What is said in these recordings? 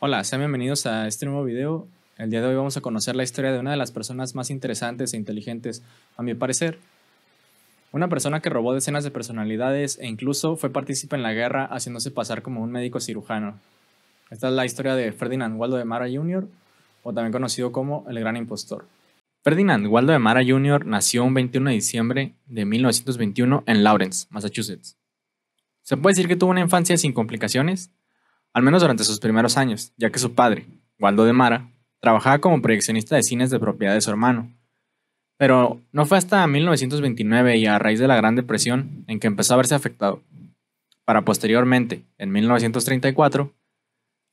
Hola, sean bienvenidos a este nuevo video. El día de hoy vamos a conocer la historia de una de las personas más interesantes e inteligentes, a mi parecer. Una persona que robó decenas de personalidades e incluso fue partícipe en la guerra haciéndose pasar como un médico cirujano. Esta es la historia de Ferdinand Waldo de Mara Jr., o también conocido como el Gran Impostor. Ferdinand Waldo de Mara Jr. nació un 21 de diciembre de 1921 en Lawrence, Massachusetts. Se puede decir que tuvo una infancia sin complicaciones, al menos durante sus primeros años, ya que su padre, Waldo de Mara, trabajaba como proyeccionista de cines de propiedad de su hermano. Pero no fue hasta 1929 y a raíz de la Gran Depresión en que empezó a verse afectado, para posteriormente, en 1934,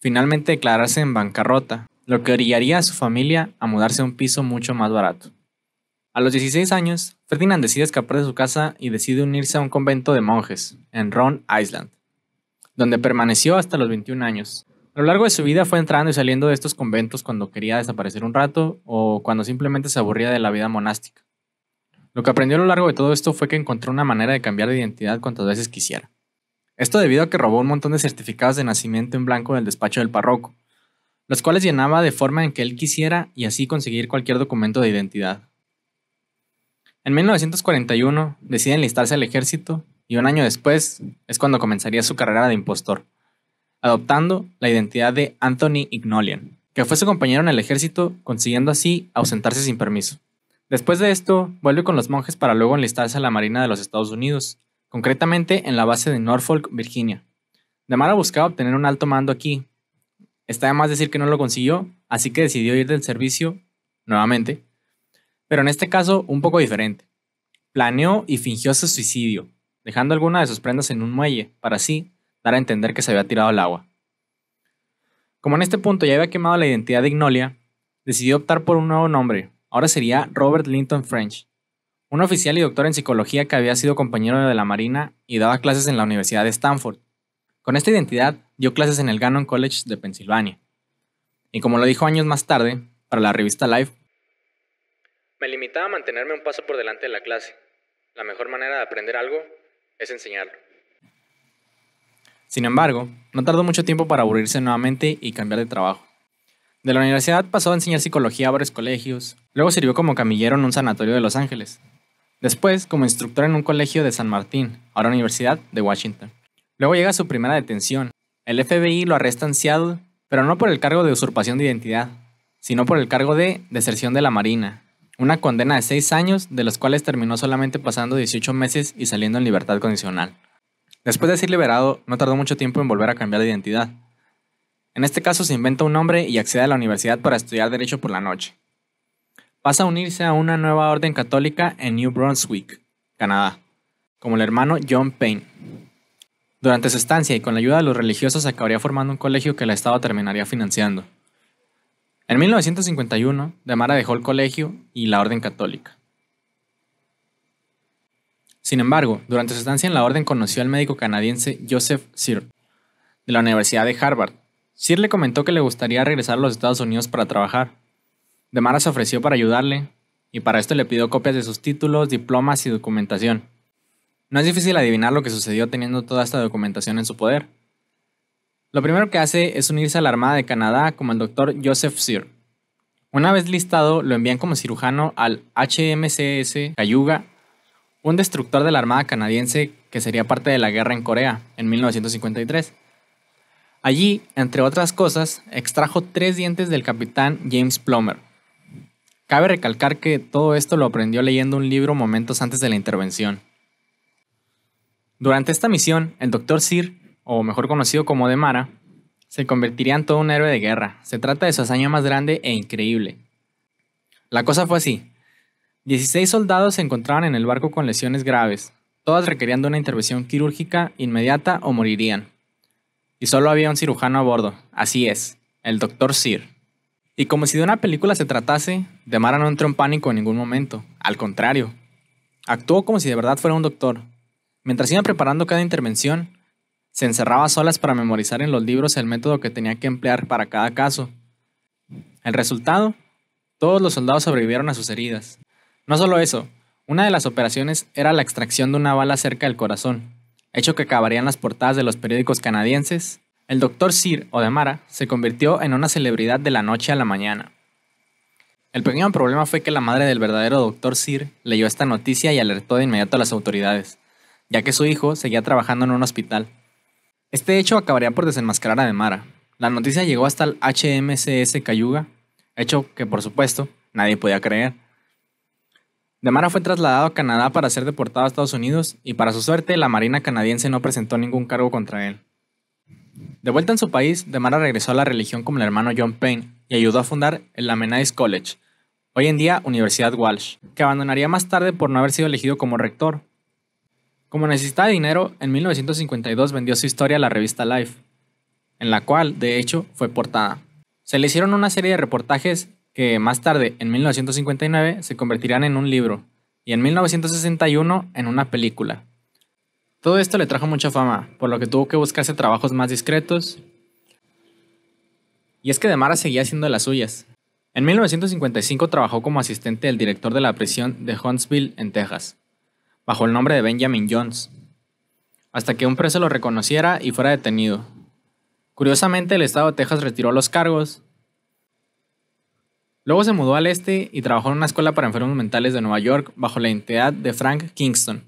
finalmente declararse en bancarrota, lo que orillaría a su familia a mudarse a un piso mucho más barato. A los 16 años, Ferdinand decide escapar de su casa y decide unirse a un convento de monjes en Ron Island, donde permaneció hasta los 21 años. A lo largo de su vida fue entrando y saliendo de estos conventos cuando quería desaparecer un rato o cuando simplemente se aburría de la vida monástica. Lo que aprendió a lo largo de todo esto fue que encontró una manera de cambiar de identidad cuantas veces quisiera. Esto debido a que robó un montón de certificados de nacimiento en blanco del despacho del párroco, los cuales llenaba de forma en que él quisiera y así conseguir cualquier documento de identidad. En 1941 decide enlistarse al ejército y un año después es cuando comenzaría su carrera de impostor, adoptando la identidad de Anthony Ignolian, que fue su compañero en el ejército, consiguiendo así ausentarse sin permiso. Después de esto, vuelve con los monjes para luego enlistarse a la Marina de los Estados Unidos, concretamente en la base de Norfolk, Virginia. Demara buscaba obtener un alto mando aquí. Está de más decir que no lo consiguió, así que decidió ir del servicio nuevamente, pero en este caso un poco diferente. Planeó y fingió su suicidio, dejando alguna de sus prendas en un muelle, para así dar a entender que se había tirado al agua. Como en este punto ya había quemado la identidad de Ignolia, decidió optar por un nuevo nombre. Ahora sería Robert Linton French, un oficial y doctor en psicología que había sido compañero de la Marina y daba clases en la Universidad de Stanford. Con esta identidad dio clases en el Gannon College de Pensilvania. Y como lo dijo años más tarde, para la revista Life, me limitaba a mantenerme un paso por delante de la clase. La mejor manera de aprender algo es enseñarlo. Sin embargo, no tardó mucho tiempo para aburrirse nuevamente y cambiar de trabajo. De la universidad pasó a enseñar psicología a varios colegios, luego sirvió como camillero en un sanatorio de Los Ángeles, después como instructor en un colegio de San Martín, ahora Universidad de Washington. Luego llega su primera detención. El FBI lo arresta en Seattle, pero no por el cargo de usurpación de identidad, sino por el cargo de deserción de la Marina, una condena de seis años, de los cuales terminó solamente pasando 18 meses y saliendo en libertad condicional. Después de ser liberado, no tardó mucho tiempo en volver a cambiar de identidad. En este caso se inventa un nombre y accede a la universidad para estudiar derecho por la noche. Pasa a unirse a una nueva orden católica en New Brunswick, Canadá, como el hermano John Payne. Durante su estancia y con la ayuda de los religiosos acabaría formando un colegio que el Estado terminaría financiando. En 1951, Demara dejó el colegio y la Orden Católica. Sin embargo, durante su estancia en la Orden conoció al médico canadiense Joseph Sear, de la Universidad de Harvard. Sear le comentó que le gustaría regresar a los Estados Unidos para trabajar. Demara se ofreció para ayudarle, y para esto le pidió copias de sus títulos, diplomas y documentación. No es difícil adivinar lo que sucedió teniendo toda esta documentación en su poder. Lo primero que hace es unirse a la Armada de Canadá como el Dr. Joseph Sear. Una vez listado, lo envían como cirujano al HMCS Cayuga, un destructor de la Armada canadiense que sería parte de la guerra en Corea en 1953. Allí, entre otras cosas, extrajo tres dientes del capitán James Plummer. Cabe recalcar que todo esto lo aprendió leyendo un libro momentos antes de la intervención. Durante esta misión, el Dr. Sear o mejor conocido como Demara, se convertiría en todo un héroe de guerra. Se trata de su hazaña más grande e increíble. La cosa fue así. 16 soldados se encontraban en el barco con lesiones graves, todas requerían una intervención quirúrgica inmediata o morirían. Y solo había un cirujano a bordo, así es, el doctor Sir. Y como si de una película se tratase, Demara no entró en pánico en ningún momento, al contrario. Actuó como si de verdad fuera un doctor. Mientras iba preparando cada intervención, se encerraba a solas para memorizar en los libros el método que tenía que emplear para cada caso. El resultado, todos los soldados sobrevivieron a sus heridas. No solo eso, una de las operaciones era la extracción de una bala cerca del corazón, hecho que acabarían las portadas de los periódicos canadienses. El doctor Sir Odemara se convirtió en una celebridad de la noche a la mañana. El pequeño problema fue que la madre del verdadero doctor Sir leyó esta noticia y alertó de inmediato a las autoridades, ya que su hijo seguía trabajando en un hospital. Este hecho acabaría por desenmascarar a Demara. La noticia llegó hasta el HMCS Cayuga, hecho que por supuesto nadie podía creer. Demara fue trasladado a Canadá para ser deportado a Estados Unidos y para su suerte la Marina canadiense no presentó ningún cargo contra él. De vuelta en su país, Demara regresó a la religión como el hermano John Payne y ayudó a fundar el Amenais College, hoy en día Universidad Walsh, que abandonaría más tarde por no haber sido elegido como rector, como necesitaba dinero, en 1952 vendió su historia a la revista Life, en la cual, de hecho, fue portada. Se le hicieron una serie de reportajes que más tarde, en 1959, se convertirán en un libro y en 1961 en una película. Todo esto le trajo mucha fama, por lo que tuvo que buscarse trabajos más discretos. Y es que De seguía haciendo las suyas. En 1955 trabajó como asistente del director de la prisión de Huntsville, en Texas bajo el nombre de Benjamin Jones, hasta que un preso lo reconociera y fuera detenido. Curiosamente, el estado de Texas retiró los cargos. Luego se mudó al este y trabajó en una escuela para enfermos mentales de Nueva York bajo la identidad de Frank Kingston.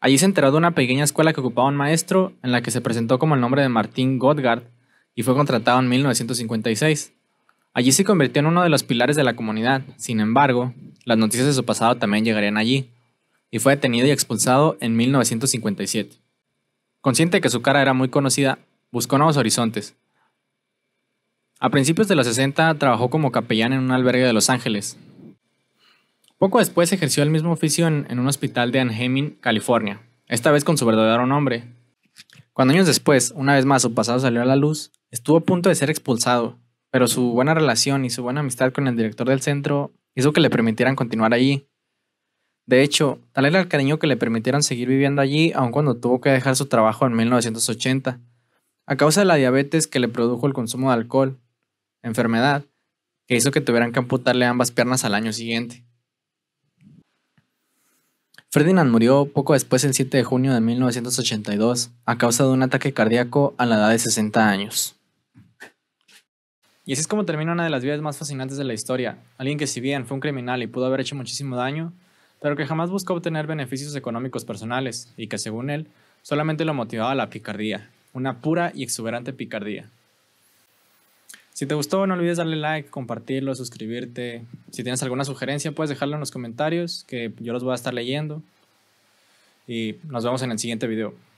Allí se enteró de una pequeña escuela que ocupaba un maestro, en la que se presentó como el nombre de Martin Godgard y fue contratado en 1956. Allí se convirtió en uno de los pilares de la comunidad, sin embargo, las noticias de su pasado también llegarían allí y fue detenido y expulsado en 1957. Consciente de que su cara era muy conocida, buscó nuevos horizontes. A principios de los 60 trabajó como capellán en un albergue de Los Ángeles. Poco después ejerció el mismo oficio en, un hospital de Anheimin, California, esta vez con su verdadero nombre. Cuando años después, una vez más su pasado salió a la luz, estuvo a punto de ser expulsado, pero su buena relación y su buena amistad con el director del centro hizo que le permitieran continuar allí, de hecho, tal era el cariño que le permitieron seguir viviendo allí aun cuando tuvo que dejar su trabajo en 1980, a causa de la diabetes que le produjo el consumo de alcohol, enfermedad que hizo que tuvieran que amputarle ambas piernas al año siguiente. Ferdinand murió poco después el 7 de junio de 1982 a causa de un ataque cardíaco a la edad de 60 años. Y así es como termina una de las vidas más fascinantes de la historia, alguien que si bien fue un criminal y pudo haber hecho muchísimo daño, pero que jamás buscó obtener beneficios económicos personales y que, según él, solamente lo motivaba la picardía, una pura y exuberante picardía. Si te gustó, no olvides darle like, compartirlo, suscribirte. Si tienes alguna sugerencia, puedes dejarla en los comentarios, que yo los voy a estar leyendo. Y nos vemos en el siguiente video.